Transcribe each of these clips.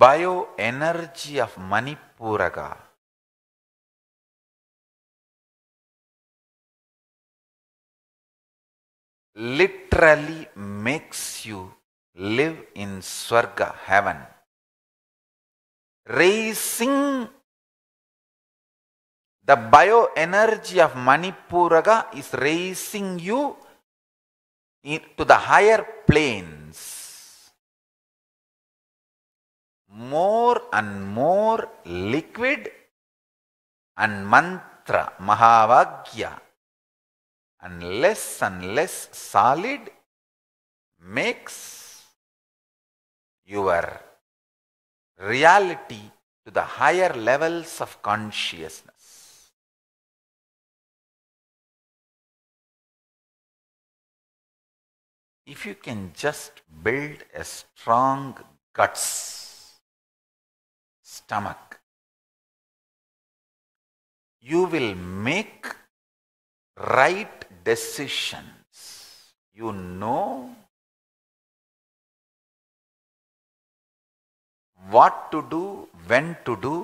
bioenergy of Manipuraga. literally makes you live in Swarga, heaven. Raising the bioenergy of Manipuraga is raising you to the higher planes more and more liquid and mantra, Mahavagya, and less and less solid makes your reality to the higher levels of consciousness. If you can just build a strong guts stomach. You will make right decisions. You know what to do, when to do.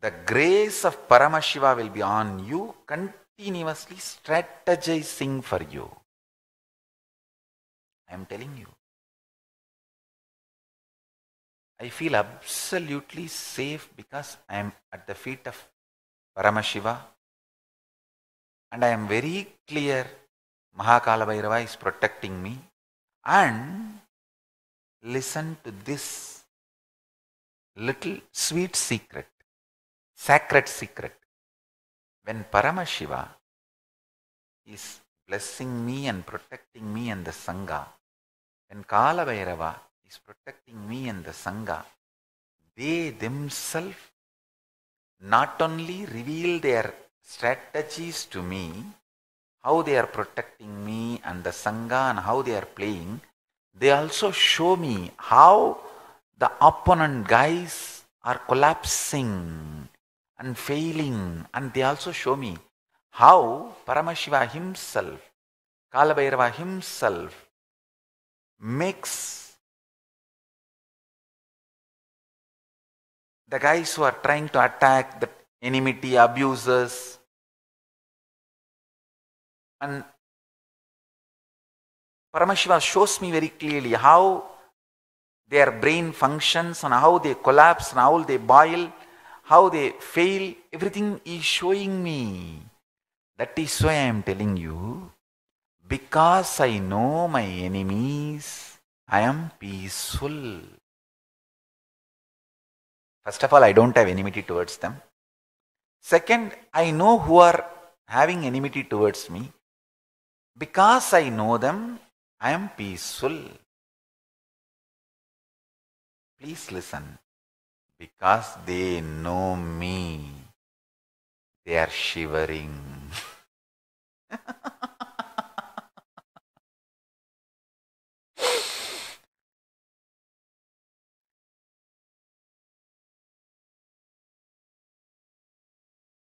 The grace of Paramashiva will be on you, continuously strategizing for you. I am telling you. I feel absolutely safe because I am at the feet of Paramashiva and I am very clear Mahakalabhairava is protecting me and listen to this little sweet secret, sacred secret. When Paramashiva is blessing me and protecting me and the Sangha, when Kalabhairava is protecting me and the Sangha, they themselves not only reveal their strategies to me, how they are protecting me and the Sangha and how they are playing, they also show me how the opponent guys are collapsing and failing, and they also show me how Paramashiva himself, Kalabhairava himself, makes the guys who are trying to attack the enmity, abusers, and Paramashiva shows me very clearly how their brain functions and how they collapse and how they boil, how they fail. Everything is showing me. That is why I am telling you, because I know my enemies, I am peaceful. First of all, I don't have enmity towards them. Second, I know who are having enmity towards me. Because I know them, I am peaceful. Please listen. Because they know me, they are shivering.